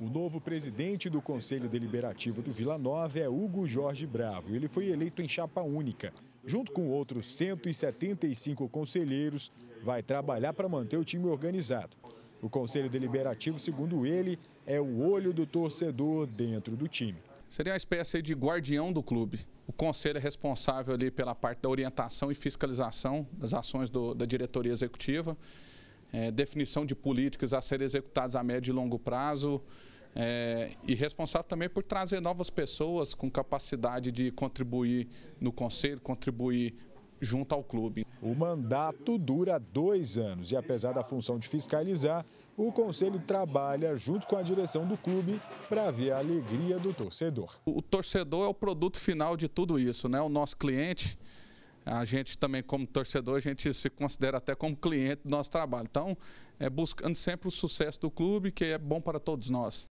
O novo presidente do Conselho Deliberativo do Vila Nova é Hugo Jorge Bravo. Ele foi eleito em chapa única. Junto com outros 175 conselheiros, vai trabalhar para manter o time organizado. O Conselho Deliberativo, segundo ele, é o olho do torcedor dentro do time. Seria uma espécie de guardião do clube. O conselho é responsável ali pela parte da orientação e fiscalização das ações do, da diretoria executiva é, definição de políticas a serem executadas a médio e longo prazo. É, e responsável também por trazer novas pessoas com capacidade de contribuir no conselho, contribuir junto ao clube. O mandato dura dois anos e, apesar da função de fiscalizar, o conselho trabalha junto com a direção do clube para ver a alegria do torcedor. O torcedor é o produto final de tudo isso, né? O nosso cliente a gente também, como torcedor, a gente se considera até como cliente do nosso trabalho. Então, é buscando sempre o sucesso do clube, que é bom para todos nós.